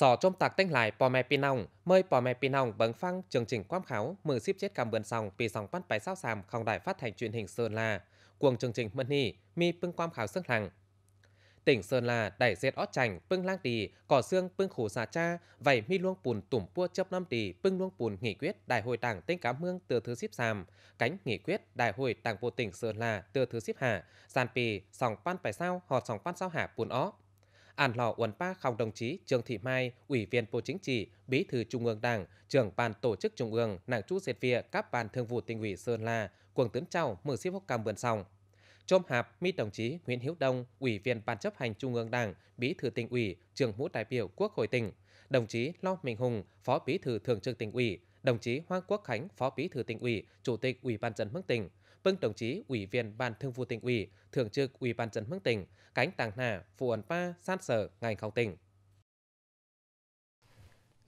Sò trông tạc tinh lại bò mẹ pinong, mời bò mẹ pinong bấn phăng chương trình quám khảo mừng ship chết cảm bươn sòng vì sòng bắt bài sao sàm không đài phát thanh truyền hình Sơn La. Cuồng chương trình mân ni, mi pưng quám khảo sức lặng. Tỉnh Sơn La đẩy dệt ót chảnh pưng lang tì, cỏ xương pưng khủ xà cha, vậy mi luông pùn tủm pua chấp năm tì pưng luông pùn nghị quyết đại hội đảng tinh cá mương từ thứ ship sàm, cánh nghị quyết đại hội đảng bộ tỉnh Sơn La từ thứ ship hà sàn pì sòng pan bài sao họt sòng pan sao hạ pùn ó ản Lò Uẩn Pa Khòng đồng chí Trương Thị Mai, Ủy viên Bộ Chính trị, Bí thư Trung ương Đảng, trưởng ban tổ chức Trung ương, nàng chú diệt vịa các ban thường vụ tỉnh ủy Sơn La, quần tướng trao mở xếp hốc cam vườn sòng. Trôm hạp mi đồng chí Nguyễn Hiếu Đông, Ủy viên Ban chấp hành Trung ương Đảng, Bí thư tỉnh ủy, trưởng mũ đại biểu Quốc hội tỉnh, đồng chí Lo Minh Hùng, Phó Bí thư Thường trực tỉnh ủy, đồng chí Hoàng Quốc Khánh, Phó Bí thư tỉnh ủy, Chủ tịch Ủy ban dân mức tỉnh, bưng vâng, đồng chí Ủy viên Ban Thường vụ tỉnh ủy, Thường trực Ủy ban dân hương tỉnh, cánh tàng hà, phụ ẩn pa, sát sở, ngành khâu tỉnh.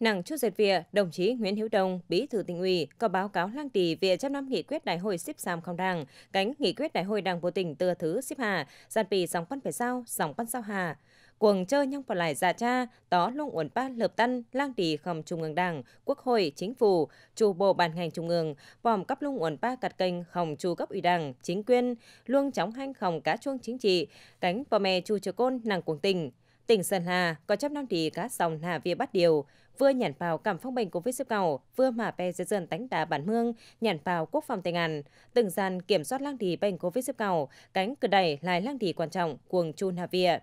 Nặng chút dệt vỉa, đồng chí Nguyễn Hiếu Đông, Bí thư tỉnh ủy, có báo cáo lang trì về chấp năm nghị quyết đại hội xếp xàm không đảng, cánh nghị quyết đại hội đảng bộ tỉnh tưa thứ xếp hà, giàn bì dòng văn phải sao, dòng văn sao hà cuồng chơi nhong vào lại giả dạ cha, tó lung uẩn ba lợp tân, lang tì khẩm trung ương đảng, quốc hội, chính phủ, chủ bộ bàn ngành trung ương, vòm cấp lung uẩn ba cặt kênh khổng chủ cấp ủy đảng, chính quyền, luông chóng hanh khổng cá chuông chính trị, cánh bò mè chu chờ côn nàng cuồng tình, Tỉnh Sơn Hà có chấp năm tỷ cá sòng Hà Việt bắt điều, vừa nhản vào cảm phong bệnh covid sức cầu, vừa mà pe dưới dân tánh đá bản mương, nhản vào quốc phòng tình ngàn, từng gian kiểm soát lang tỷ bệnh covid sức cầu, cánh cửa đẩy lại lang tỷ quan trọng cuồng chu Hà Việt.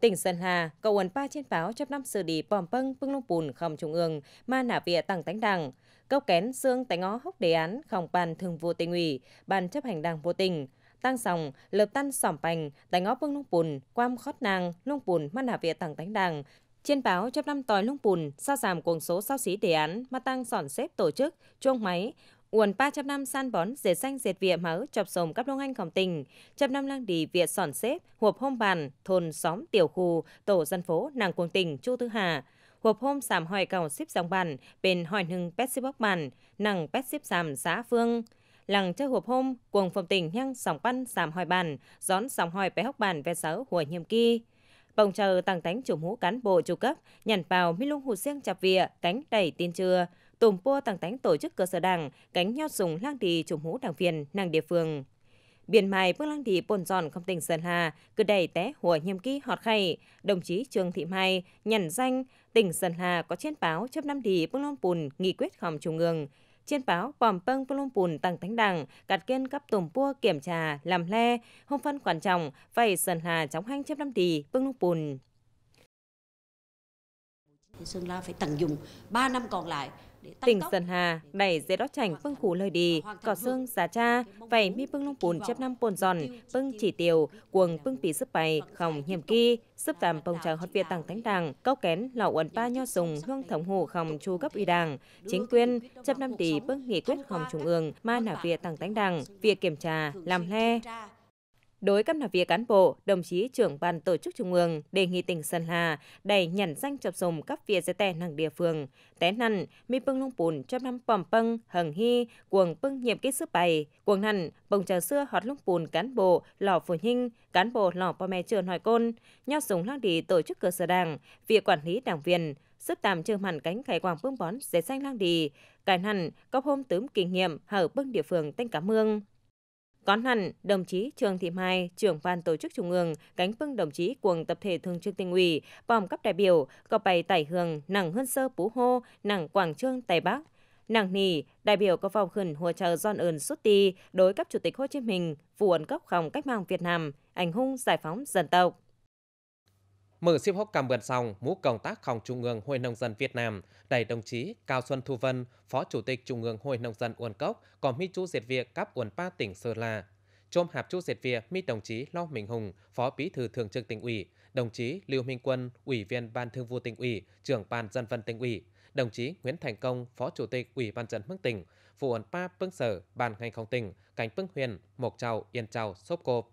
Tỉnh Sơn hà cầu ấn pa trên pháo chấp năm xử đi bòm pâng bưng lông bùn không trung ương, ma nả vịa tăng tánh đằng Cốc kén xương tánh ngó hốc đề án không bàn thường vô tình ủy, bàn chấp hành đảng vô tình Tăng sòng, lợp tan sỏm bành, tánh ngó bưng lông bùn, quam khót nàng, lông bùn ma nả vịa tăng tánh đằng Trên báo chấp năm tòi lung bùn, sao giảm cuồng số sao xí đề án mà tăng sỏn xếp tổ chức, chuông máy, uồn pa chập năm san bón dệt xanh dệt vỉa máu chọc sồm cắp long anh khổng tình trăm năm lang đi vỉa sòn xếp hộp hôm bàn thôn xóm tiểu khu tổ dân phố nàng cuồng tình chu Tư hà hộp hôm sàm hỏi cầu xếp dòng bàn bên hỏi nưng pet xếp bóc bàn nàng pet xếp sàm xã phương lằng chơi hộp hôm cuồng phòng tình nhăng sòng pan sàm hỏi bàn gión sòng hỏi bé hóc bàn ve sáu hùa nhiệm kỳ bồng chờ tăng tánh chủ mũ cán bộ chủ cấp nhằn vào mi lung hụt xiêng chạp vỉa cánh đẩy tin trưa tùm pua tăng tánh tổ chức cơ sở đảng, gánh nhau dùng lang đi chủng hũ đảng viên, nàng địa phương. Biển mài bước lang đi bồn giòn không tỉnh Sơn Hà, cứ đầy té hùa nhiệm ký họt khay. Đồng chí Trương Thị Mai nhận danh tỉnh Sơn Hà có trên báo chấp năm đi bước long bùn nghị quyết hòm trung ương. Trên báo bòm pâng bước long bùn tăng tánh đảng, cạt kiên cấp tùm pua kiểm tra làm le, không phân quan trọng, phải Sơn Hà chóng hanh chấp năm đi bước long bùn. Sơn La phải tận dụng 3 năm còn lại tỉnh Sơn Hà, đẩy dễ đó chảnh phương khủ lời đi, cỏ xương giá cha, vậy mi phương lông bùn chấp năm bồn giòn, phương chỉ tiêu, cuồng phương phí sức bày, khổng hiểm kỳ, sức tạm bông trà hót việt tăng thánh đảng, cao kén, lão uẩn ba nho sùng, hương thống hồ khổng chu cấp ủy đảng, chính quyền, chấp năm tỷ phương nghị quyết khổng trung ương, ma nả việt tăng thánh đảng, việc kiểm tra, làm le, Đối các là việc cán bộ, đồng chí trưởng ban tổ chức trung ương đề nghị tỉnh Sơn La đẩy nhận danh chập dùng các phía dây tè năng địa phương. Té năn, mi pưng lông bùn cho năm bòm bâng, hằng hy, cuồng pưng nhiệm kết sức bày. Cuồng năn, bồng trà xưa hót lông bùn cán bộ, lò phù hinh, cán bộ lò bò mẹ trường hỏi côn. Nhau dùng lang đi tổ chức cơ sở đảng, việc quản lý đảng viên, sức tạm trường hẳn cánh khải quảng bưng bón dễ xanh lang đi. Cải hẳn, có hôm tớm kinh nghiệm hở bưng địa phương tên cá mương. Có hẳn đồng chí Trường Thị Mai, trưởng ban tổ chức trung ương, cánh bưng đồng chí cuồng tập thể thường trực tỉnh ủy, bòm cấp đại biểu, có bày tải hưởng nặng hơn sơ phú hô, nặng quảng trương Tây Bắc. Nặng nỉ, đại biểu có phòng khẩn hỗ trợ giòn ơn xuất ti đối cấp chủ tịch Hồ Chí Minh, vụ ấn cấp phòng cách mạng Việt Nam, ảnh hung giải phóng dân tộc. Mở siêu hốc cảm vườn xong, mũ công tác phòng tác ของ Trung ương Hội Nông dân Việt Nam, đầy đồng chí Cao Xuân Thu Vân, Phó Chủ tịch Trung ương Hội Nông dân Uôn Cốc, có mi chú diệt việc cấp Uôn Pa tỉnh Sơ La. Chôm hạp chú diệt việc mi đồng chí Lo Minh Hùng, Phó Bí thư Thường trực tỉnh ủy, đồng chí Lưu Minh Quân, Ủy viên Ban Thường vụ tỉnh ủy, trưởng Ban dân vận tỉnh ủy, đồng chí Nguyễn Thành Công, Phó Chủ tịch Ủy ban dân mức tỉnh, vụ Uôn Pa Pưng Sở, Ban ngành không tỉnh, Cánh Pưng Huyền, Mộc Châu Yên Châu Sốp Cộp,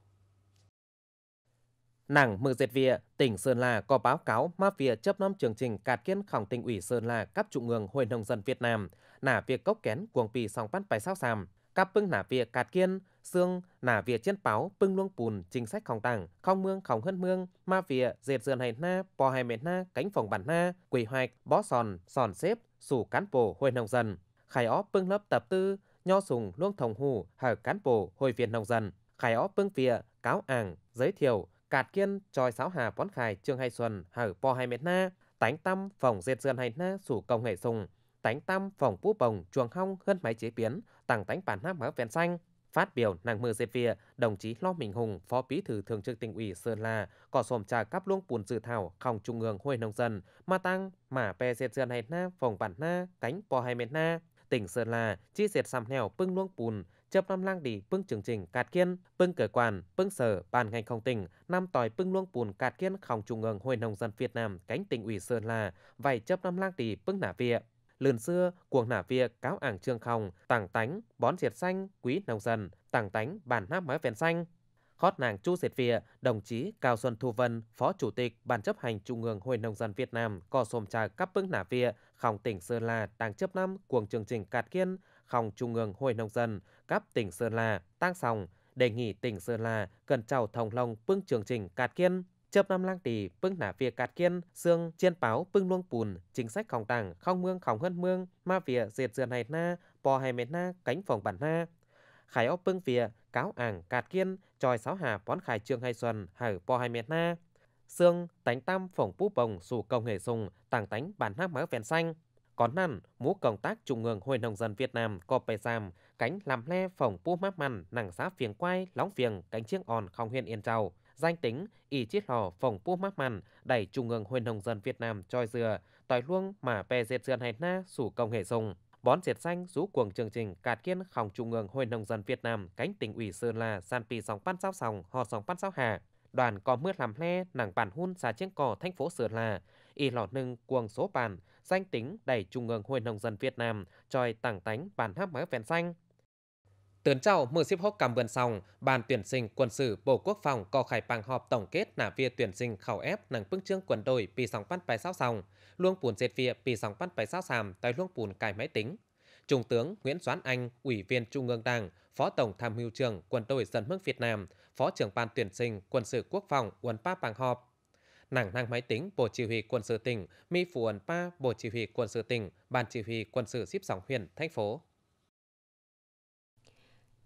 Nàng Mơ Dệt Vịa, tỉnh Sơn La có báo cáo mafia chấp nắm chương trình cạt kiến khổng tỉnh ủy Sơn La cấp trung ương Hội nông dân Việt Nam nả việc cốc kén cuồng pì song bắt bài sao sàm. cấp bưng nả việc cạt kiên, xương nả việc chiến báo bưng luông bùn chính sách khổng tảng, không mương khổng hân mương, mafia việc dệt dườn hành na, bò hai mệt na, cánh phòng bản na, quỷ hoạch, bó sòn, sòn xếp, sủ cán bộ hội nông dân. Khai óp bưng lớp tập tư, nho sùng luông thồng hù hở cán bộ hội viên nông dân. Khai óp bưng việc cáo ảng, giới thiệu cạt kiên tròi sáo hà bón khải trương hay xuân hở po hai mét na tánh tâm phòng diệt dườn hay na sủ công hệ sùng tánh tâm phòng phú bồng chuồng hong hơn máy chế biến tặng tánh bản hát máu ven xanh Phát biểu nàng mưa dệt vỉa, đồng chí Lo Minh Hùng, Phó Bí thư Thường trực tỉnh ủy Sơn La, có xồm trà cắp luông bùn dự thảo không trung ương hội nông dân, mà tăng, mà pe diệt dườn hay na, phòng bản na, cánh po hai mét na. Tỉnh Sơn La, chi dệt xăm hèo pưng luông bùn, chấp năm lang đi pưng chương trình cạt kiên pưng cởi quan, pưng sở bàn ngành không tỉnh năm tỏi pưng luông bùn cạt kiên không trung ương hội nông dân việt nam cánh tỉnh ủy sơn la vài chấp năm lang đi pưng nả vịa lườn xưa cuồng nả vịa cáo ảng trương khòng tảng tánh bón diệt xanh quý nông dân tảng tánh bản nam mái vẹn xanh Khót nàng Chu Diệt Vịa, đồng chí Cao Xuân Thu Vân, Phó Chủ tịch Ban chấp hành Trung ương Hội Nông dân Việt Nam có xồm trà cắp pưng nả vịa, khòng tỉnh Sơn La đang chấp năm cuồng chương trình cạt kiên, không Trung ương Hội Nông dân cấp tỉnh Sơn La tăng sòng đề nghị tỉnh Sơn La cần chào thòng long bưng chương trình cạt kiên chớp năm lang tỷ bưng nả việc cạt kiên xương chiên báo bưng luông bùn chính sách không tảng không mương không hơn mương ma vỉa diệt dườn này na bò hay mệt na cánh phòng bản na khải ốc bưng vỉa cáo ảng cạt kiên tròi sáu hà bón khải trương hay xuân hải bò hay mệt na xương tánh tam phổng bú bồng sủ cầu nghề sùng tảng tánh bản hắc mỡ vẹn xanh còn năn, mũ công tác Trung ương Hội Nông dân Việt Nam có bề giam, cánh làm le phòng pu mát măn, nàng giá phiền quay, lóng phiền, cánh chiếc on không huyên yên trào. Danh tính, y chiết lò phòng pu mát măn, đẩy Trung ương Hội Nông dân Việt Nam choi dừa, tỏi luông mà bè dệt dườn hay na sủ công hệ dùng. Bón diệt xanh rú cuồng chương trình cạt kiên khòng trung ương Hội Nông dân Việt Nam cánh tỉnh ủy Sơn La san pi sóng pan sáu sòng, họ sóng pan sáu hà đoàn có mưa làm le nàng bản hun xà chiếc cò thành phố Sơn La y lọt nâng cuồng số bàn, danh tính đầy Trung ương Hội Nông dân Việt Nam, tròi tảng tánh bàn háp mới vẹn xanh. Tướng trao mưa xếp hốc cầm vườn xong, bàn tuyển sinh quân sự Bộ Quốc phòng có khai bằng họp tổng kết nả việc tuyển sinh khảo ép nâng bưng chương quân đội vì sóng văn bài sao xong, luông bùn dệt việc vì sóng văn bài sao sàm tại luông bùn cài máy tính. Trung tướng Nguyễn Doãn Anh, Ủy viên Trung ương Đảng, Phó Tổng Tham mưu trưởng Quân đội Dân nước Việt Nam, Phó trưởng Ban tuyển sinh Quân sự Quốc phòng Quân Pháp bằng họp nàng năng máy tính Bộ Chỉ huy quân sự tỉnh, mi Phú Ấn Pa Bộ Chỉ huy quân sự tỉnh, Ban Chỉ huy quân sự xíp sóng huyện, thành phố.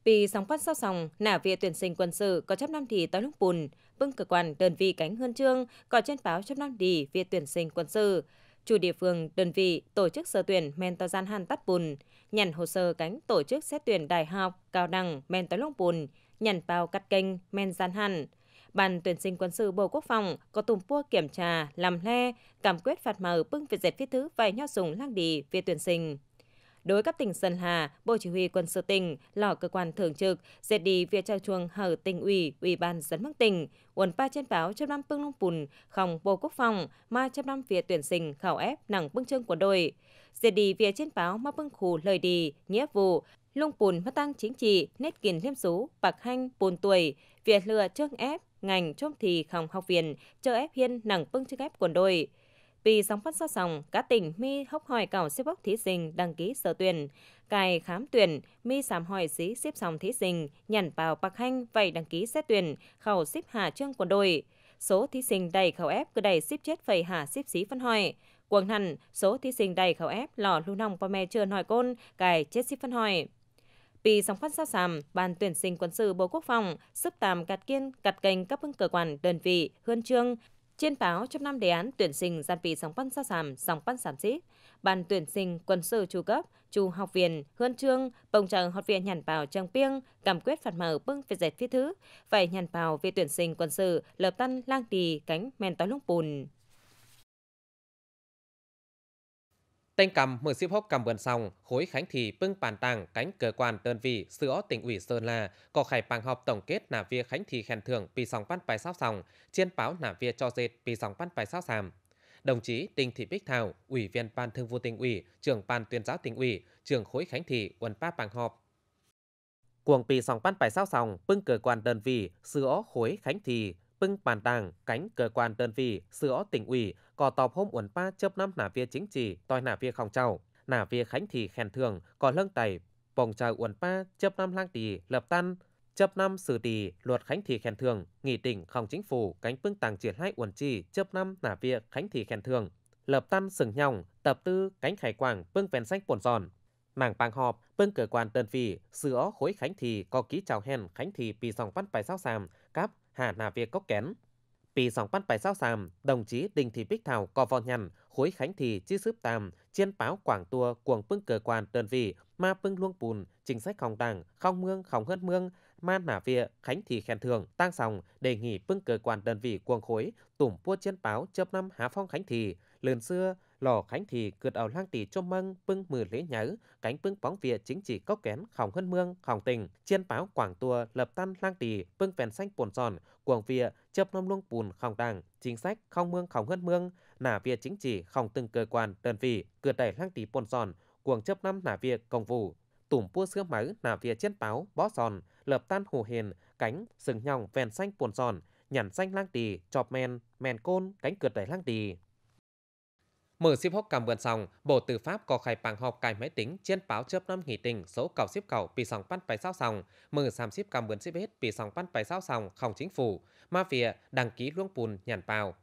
Vì sóng quan sau sòng, nả việc tuyển sinh quân sự có chấp năm thì tới lúc bùn, bưng cơ quan đơn vị cánh hơn trương, có trên báo chấp năm thì việc tuyển sinh quân sự. Chủ địa phương, đơn vị, tổ chức sơ tuyển men to gian hàn tắt bùn, nhận hồ sơ cánh tổ chức xét tuyển đại học, cao đẳng men tới lúc bùn, nhận bao cắt kênh men gian hàn. Ban tuyển sinh quân sự Bộ Quốc phòng có tùng pua kiểm tra, làm le, cảm quyết phạt mờ bưng việt dệt phía thứ vài nho dùng lang đi về tuyển sinh. Đối cấp tỉnh Sơn Hà, Bộ Chỉ huy quân sự tỉnh, lò cơ quan thường trực, dệt đi việc trao chuông hở tỉnh ủy, ủy ban dân mức tỉnh, uẩn pa trên báo trăm năm bưng long bùn, không Bộ Quốc phòng, mà trăm năm việc tuyển sinh khảo ép nặng bưng chương quân đội. Dệt đi việc trên báo mà bưng khủ lời đi, nghĩa vụ, lung bùn mất tăng chính trị, nét kiền liêm số, bạc hanh, bùn tuổi, việc lừa trước ép, ngành chốt thì không học viên chợ ép hiên nặng bưng trước ép quần đôi. Vì sóng phát so sòng, cá tỉnh mi hốc hỏi cảo xếp bốc thí sinh đăng ký sơ tuyển. Cài khám tuyển, mi sám hỏi dí xếp sòng thí sinh, nhằn vào bạc hanh vậy đăng ký xét tuyển, khẩu xếp hà trương quần đôi. Số thí sinh đầy khẩu ép cứ đầy xếp chết phẩy hà xếp xí phân hỏi. quần Thành, số thí sinh đầy khẩu ép lò lưu nòng và mè chưa hỏi côn, cài chết xếp phân hỏi. Vì sóng phát sao sàm, Ban tuyển sinh quân sự Bộ Quốc phòng sức tàm gạt kiên, gạt kênh các bưng cơ quan, đơn vị, huân chương, trên báo trong năm đề án tuyển sinh gian vị sóng pan sao sàm, sóng pan sàm xít, ban tuyển sinh quân sự chu cấp, chu học viện, huân chương, bồng trợ học viện nhàn bào trang piêng, cảm quyết phạt mở bưng phải dệt phía thứ, phải nhàn bào về tuyển sinh quân sự, lợp tan lang tỳ cánh men tói lung bùn. Tên cầm mừng xếp hốc cầm vườn xong, khối khánh thị bưng bàn tàng cánh cơ quan đơn vị sữa tỉnh ủy Sơn La có khai bằng họp tổng kết nà vía khánh thị khen thưởng vì sòng văn bài sóc xong chiên báo nà vía cho dệt vì sòng văn bài sóc xàm Đồng chí Đinh Thị Bích Thảo, Ủy viên Ban thương vụ tỉnh ủy, trưởng Ban tuyên giáo tỉnh ủy, trưởng khối khánh thị quần pháp bằng họp cuồng pì sòng pan bài sao xong bưng cơ quan đơn vị sữa khối khánh thị pưng bàn tàng cánh cơ quan đơn vị sửa tỉnh ủy có tọp hôm uẩn pa chấp năm nà vía chính trị toi nà vía không trào nà vía khánh thì khen thường có lâng tài bồng trời uẩn pa chấp năm lang tỷ lập tan chấp năm xử tỷ luật khánh thì khen thường nghị tỉnh không chính phủ cánh pưng tàng triển hai uẩn trì chấp năm nà vía khánh thì khen thường lập tan sừng nhòng tập tư cánh khải quảng pưng ven sách bổn giòn mảng bang họp bên cơ quan đơn vị sửa khối khánh thì có ký chào hèn khánh thì vì dòng văn bài sao sàm cáp Hà Nà việc có Kén. Pì sòng bắt bài sao sàm, đồng chí đình Thị Bích Thảo Cò Vò Nhằn, Khối Khánh Thị Chi Sướp Tàm, Chiên Báo Quảng Tua, Cuồng Pưng Cờ Quan Đơn Vị, Ma Pưng Luông Bùn, Chính sách Khòng Đảng, không Mương, không Hớt Mương, Ma Nà vịa Khánh Thị Khen Thường, tăng Sòng, đề nghị Pưng Cờ Quan Đơn Vị Cuồng Khối, Tủm Pua Chiên Báo Chớp Năm Há Phong Khánh Thị, lần xưa lò khánh thì cượt ảo lang tỷ cho măng pưng mừ lễ nhớ cánh pưng bóng vía chính trị cốc kén khỏng hơn mương khỏng tình chiên báo quảng tua lập tan lang tỷ pưng phèn xanh bồn giòn cuồng vía chấp năm luông bùn khỏng đảng chính sách không mương khỏng hơn mương nả vía chính trị khỏng từng cơ quan đơn vị cượt đẩy lang tỷ bồn giòn cuồng chấp năm nả vía công vụ tủm pua sữa máu nả vía chiên báo bó giòn lập tan hồ hiền cánh sừng nhòng phèn xanh bồn giòn nhằn xanh lang tỷ chọp men men côn cánh cượt đẩy lang tỷ Mở ship hốc cảm vườn xong, Bộ Tư pháp có khai bằng họp cài máy tính trên báo chớp năm nghỉ tình số cầu ship cầu bị sòng bắt bài sao xong, mở xàm ship cảm vườn ship hết bị sòng bắt bài sao xong không chính phủ, ma phía đăng ký luông bùn nhàn vào.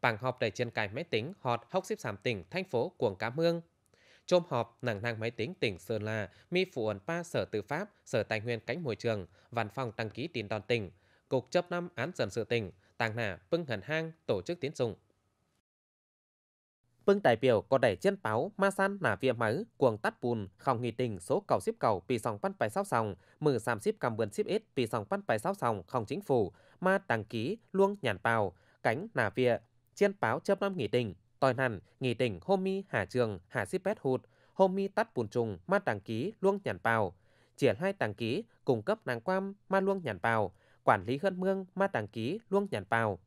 Bằng họp đầy trên cài máy tính họt hốc ship xàm tỉnh thành phố cuồng cá mương. Chôm họp nàng năng máy tính tỉnh Sơn La, mi phụ ẩn pa sở tư pháp, sở tài nguyên cánh môi trường, văn phòng đăng ký tin đòn tỉnh, cục chấp năm án dân sự tỉnh, tàng nà, bưng hần hang, tổ chức tiến dụng, Vương đại biểu có đẩy chân báo ma san nà vía máy cuồng tắt bùn không nghỉ tình số cầu xếp cầu vì sòng văn bài sáu sòng mử giảm xếp cầm vườn xếp ít vì sòng văn bài sáu sòng không chính phủ ma đăng ký luông nhàn bào cánh nà vía chân báo chớp năm nghỉ tình tòi hẳn nghỉ tình hôm mi hà trường hà xếp bét hụt hôm mi tắt bùn trùng ma đăng ký luông nhàn bào triển hai đăng ký cung cấp nàng quam ma luông nhàn bào quản lý hơn mương ma đăng ký luông nhàn bào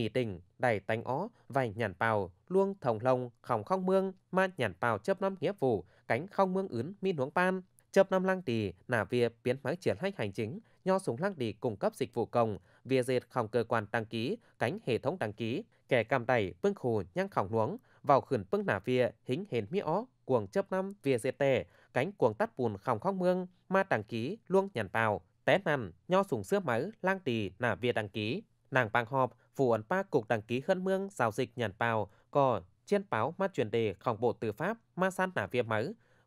nghỉ tỉnh, đầy tánh ó, vành nhàn bào, luông thồng lông, khòng không mương, ma nhàn bào chớp năm nghĩa vụ, cánh không mương ứn mi nuống pan. Chớp năm lăng tỳ, nả via biến máy triển hách hành chính, nho súng lăng tỳ cung cấp dịch vụ công, via dệt khòng cơ quan đăng ký, cánh hệ thống đăng ký, kẻ cầm tẩy, vương khù, nhăn khòng nuống, vào khẩn vương nả via, hính hền mi ó, cuồng chớp năm via dệt tè, cánh cuồng tắt bùn khòng không mương, ma đăng ký, luông nhàn bào té nằn, nho súng xưa máy lang tỳ nả via đăng ký. Nàng bang họp, vụ ẩn ba cục đăng ký khân mương giao dịch nhàn bào, cò, chiên báo ma truyền đề khổng bộ tư pháp ma san nả viêm máu,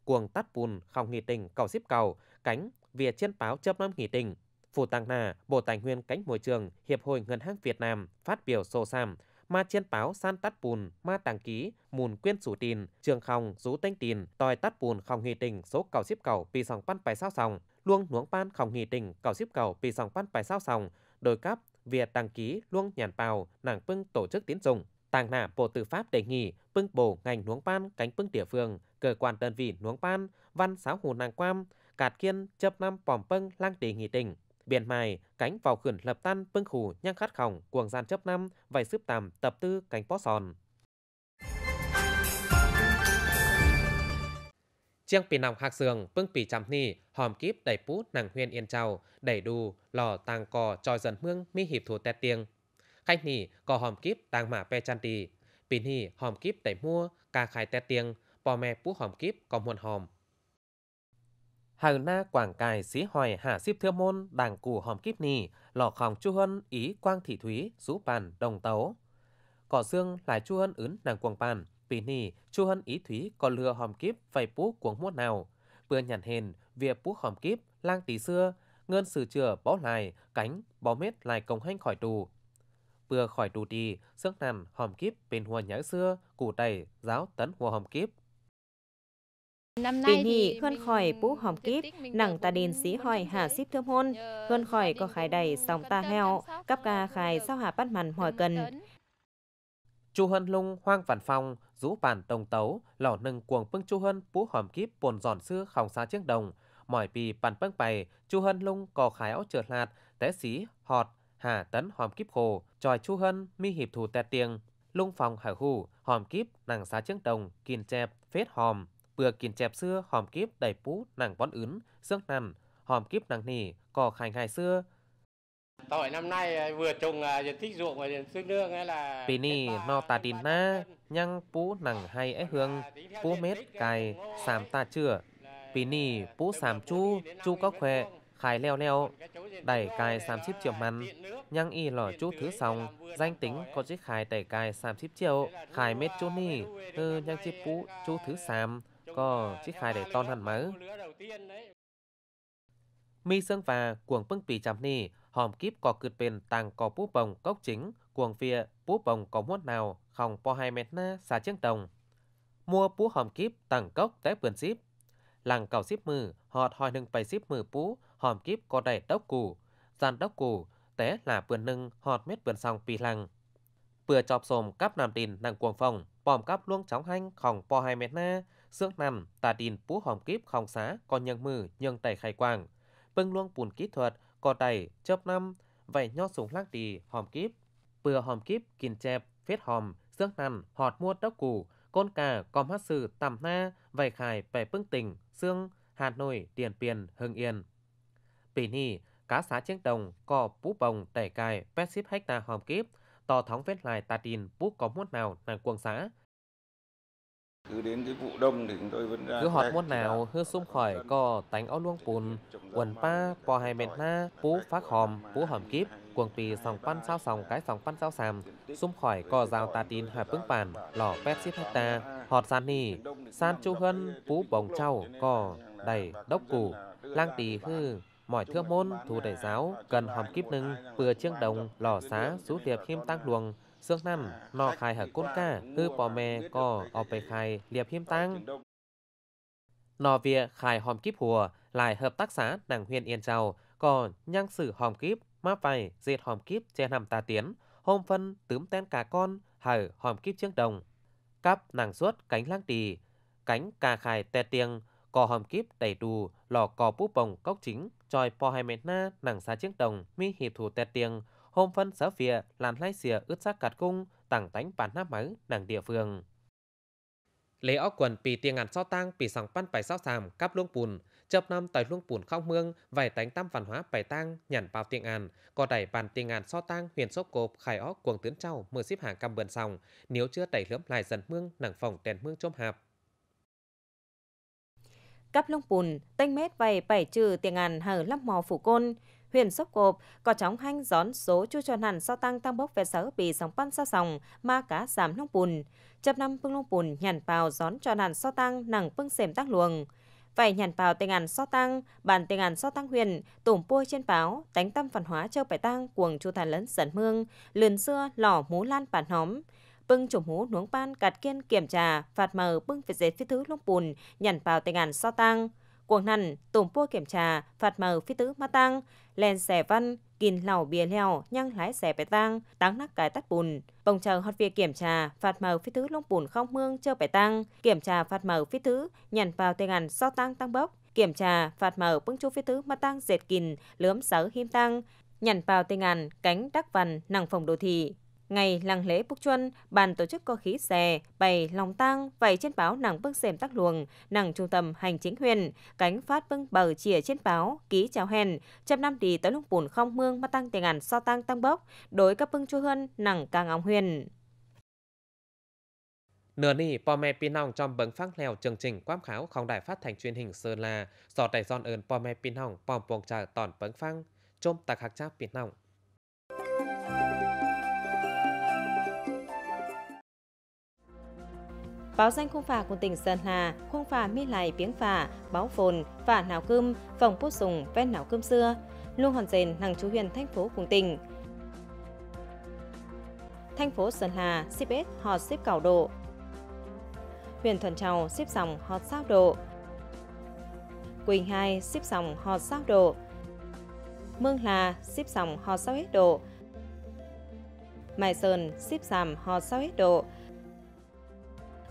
cuồng tắt bùn khổng nghỉ tình cầu xíp cầu, cánh, via chiên báo chấp năm nghỉ tình. Phủ Tăng Nà, Bộ Tài nguyên Cánh Môi trường, Hiệp hội Ngân hàng Việt Nam phát biểu sô sam, ma chiên báo san tắt bùn, ma đăng ký, mùn quyên sủ tìn, trường khòng, rú tanh tìn, tòi tắt bùn khòng nghỉ tình số cầu xíp cầu vì sòng pan bài sao sòng, luông nuống pan khòng nghỉ tình cầu xíp cầu vì sòng pan bài sao sòng, đồi cáp việc à, đăng ký luông nhàn bào nàng pưng tổ chức tiến dụng. Tàng nạ Bộ Tư pháp đề nghị pưng bộ ngành nuống ban cánh pưng địa phương, cơ quan đơn vị nuống ban, văn sáo hồ nàng quam, cạt kiên chấp năm pòm pưng lang đề nghị tỉnh. Biển mài, cánh vào khuyển lập tan pưng khủ nhang khát khỏng, cuồng gian chấp năm, vài xếp tàm tập tư cánh bó sòn. จียงปีนองหักเสืองปึ้งปีจำนี่หอมกิฟไดปูดหนังเฮียนเอียนเจ้าไดดูหล่อตางกอจอยเซินเมืองมีหีบถูแต่เตียงไข่นี่ก็หอมกิฟตางหมาแปจันตีปีนี้หอมกิฟไดมัวกาขายแต่เตียงปอแม่ปู้หอมกิฟก็มวนหอมหางหน้ากว่างกายสีหอยหาซิบเทือมนด่างกูหอมกิฟนี่หล่อของ chu hân ý quang thị thúy sú bàn đồng tấu cỏ xương lại chu hân ứng nàng quang bàn vì nì, chú hân ý thúy còn lừa hòm kíp phải bú cuống muốn nào. Bữa nhàn hền, việc bú hòm kíp, lang tí xưa, ngân sử chừa bó lại, cánh, bó mết lại công hanh khỏi tù. Bữa khỏi tù đi, sức nàn hòm kíp bên hùa nhái xưa, củ tẩy, giáo tấn hùa hòm kíp. Năm nay Bình thì khơn khỏi bú hòm kíp, nặng ta đền sĩ hỏi hà xíp thơm hôn, khơn khỏi có khai đầy sóng ta heo, cấp ca khai sao hà bắt mặn hỏi cần. Chu Hân Lung hoang văn phòng, rũ bàn tông tấu, lò nâng cuồng bưng chu hân bú hòm kíp bồn giòn xưa khòng xa chiếc đồng. Mỏi vì bàn bưng bày, chu hân lung cò khái áo trượt lạt té xí, họt, hà tấn hòm kíp khổ, tròi chu hân mi hiệp thù tẹt tiền. Lung phòng hở hù hòm kíp, nàng xa chiếc đồng, kìn chẹp, phết hòm. Bừa kìn chẹp xưa, hòm kíp đầy pú, nàng bón ứng, xương nằn, hòm kíp nàng nỉ, cò khành hài xưa, Tỏi năm nay à, vừa trồng diện à, tích ruộng và diện tích nương ấy là Pini no ta tin na nhăng pú nằng hay é hương à, pú mết cài sàm ta chưa Pini pú sàm chu chu có khỏe khai leo leo đẩy cài sàm chip triệu mặn nhăng y lò chú thứ xong danh tính có chiếc khai đẩy cài sàm chip triệu khai mết chu nì tư nhăng chip pú chú thứ sàm có chiếc khai đẩy ton hẳn máu mi xương và cuồng bưng pì chạm nì hòm kíp có cượt bền tàng có búp bồng cốc chính, cuồng phia búp bồng có muốt nào, không po hai mét na xa chiếc đồng. Mua bú hòm kíp tàng cốc té vườn ship. Làng cầu ship mừ, họ hỏi nâng bày ship mừ bú, hòm kíp có đẩy đốc củ, gian đốc củ, té là vườn nâng họt mét vườn xong pì lăng. Bừa chọp xồm cắp nằm đìn nàng cuồng phòng, bòm cắp luông chóng hanh không po hai mét na, xước nằm tà đìn bú hòm kíp không xá còn nhân mừ nhân tẩy khai quang. Bưng luông bùn kỹ thuật có tay, chớp năm, vậy nhót súng lắc đi, hòm kíp. Bừa hòm kíp, kín chẹp, phết hòm, xước nằn, họt mua đốc củ, côn cà, com hát sư, tằm na, vậy khải, vẻ bưng tỉnh, xương, Hà Nội, Điện Biên, Hưng Yên. Bỉ nì, cá xá chiếc đồng, cò bú bồng, tẻ cài, pet ship hecta hòm kíp, tò thóng vết lại tà tin bú có muốt nào nàng cuồng xã, cứ đến cái vụ đông thì chúng tôi vẫn ra cứ họt mốt nào hư xung khỏi có tánh áo luông bùn quần pa po hai mệt na phú phát hòm phú hòm kíp quần pì sòng pan sao sòng cái sòng pan sao sàm xung khỏi có rào ta tin hạp bưng bản lò pet ship ta họt san nì san chu hân phú bồng trâu có đầy đốc củ lang tì hư mọi thưa môn thủ đại giáo cần hòm kíp nưng bừa chiêng đồng lò xá sú tiệp khiêm tăng luồng dương นั่นนอคายหักก้นก้าคือปอแม่ก็เอาไปคายเรียบพิมตั้งนอเวียขายหอมกิบหัวหลายเหิบตักษาหนังเฮียนเอียนเจ้าก่อนยังสื่อหอมกิบมาไปเจ็ดหอมกิบเจนำตาเตียนหอม phân tướng tên cả con hở hòm kíp chiếc đồng cắp nàng suốt cánh lang tì cánh cà khải tè tiêng cò hòm kíp đầy đủ lò cò bú bồng cốc chính tròi po hai mét na nàng xa chiếc đồng mi hiệp thủ tè tiêng hôm phân sở phìa làn lai xìa ướt xác cạt cung tảng tánh bản nắp máu nàng địa phương lấy óc quần pì tiền ngàn so tang pì sòng pan bài sao sàm cắp luông bùn chập năm tài luông bùn khóc mương vài tánh tam văn hóa bài tang nhản vào tiền ngàn có đẩy bàn tiền ngàn so tang huyền sốc cộp khai óc quần tướng trâu mưa xếp hàng cam bườn sòng nếu chưa đẩy lướm lại dần mương nặng phòng đèn mương chôm hạp cắp luông bùn tanh mét vài bảy trừ tiền ngàn hở lắp mò phủ côn huyện Sóc Cộp có chóng hanh gión số chu tròn hẳn sau tăng tăng bốc về sở bị sóng pan xa sòng ma cá giảm nông bùn. Chập năm bưng nông bùn nhàn bào gión tròn hẳn sau tăng nặng bưng xềm tác luồng. Vậy nhàn bào tình ảnh so tăng, bản tình ảnh so tăng huyền, tổm pua trên báo, đánh tâm phản hóa châu bài tăng cuồng chu thàn lớn sần mương, lườn xưa lỏ mú lan bản hóm bưng chủ hú nuống pan cạt kiên kiểm trà phạt mờ bưng việt dệt phi thứ lông bùn nhằn vào tình ảnh so tăng cuồng nằn, tùm pua kiểm trà, phạt mờ phi tứ ma tăng, lèn xẻ văn, kìn lẩu bìa leo, nhăng lái xẻ bẻ tăng, táng nắc cái tắt bùn, bồng chờ hot việc kiểm trà, phạt mờ phi tứ lông bùn không mương chơ bẻ tăng, kiểm trà phạt mờ phi tứ, nhằn vào tê ngàn so tăng tăng bốc, kiểm trà phạt mờ bưng chú phi tứ ma tăng dệt kìn, lướm sớ him tăng, nhằn vào tê ngàn cánh đắc vằn nàng phòng đồ thị, Ngày làng lễ Búc Chuân, bàn tổ chức có khí xè, bày lòng tang, vầy trên báo nàng bước xem tắc luồng, nàng trung tâm hành chính huyền, cánh phát bưng vâng bờ chìa trên báo, ký chào hèn, trăm năm đi tới lúc bùn không mương mà tăng tiền ảnh so tăng tăng bốc, đối các bưng vâng chua hơn nàng càng ông huyền. Nửa nỉ bò mẹ pin hỏng trong bấn phát lèo chương trình quám kháo không đài phát thanh truyền hình Sơn La, sọt đại giòn ơn bò mẹ pin hỏng bòm bồng trà tòn bấn phăng, chôm tạc hạc cháp pin hỏng. báo danh khung phà của tỉnh Sơn hà khung phà mi lại biếng phà, báo phồn, phà nào cơm, phòng bút sùng, ven nào cơm xưa, luôn hoàn rèn hàng chú huyền thành phố cùng tỉnh. Thành phố Sơn hà xếp S, họ xếp cảo độ. huyền Thuần Trào, xếp sòng, họ sao độ. Quỳnh Hai, xếp sòng, họ sao độ. Mương hà xếp sòng, họ sao hết độ. Mai Sơn, xếp sàm, họ sao hết độ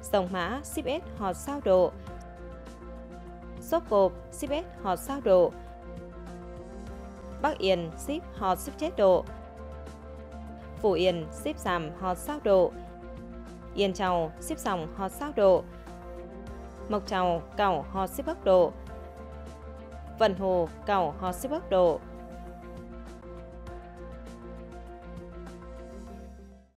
dòng mã CPS hột sao độ, số cột CPS hột sao độ, Bắc Yên ship hột ship chết độ, Phủ Yên ship giảm hột sao độ, Yên Chầu ship dòng hột sao độ, Mộc Chầu cẩu hột ship bắc độ, Vân Hồ cẩu hột ship bắc độ.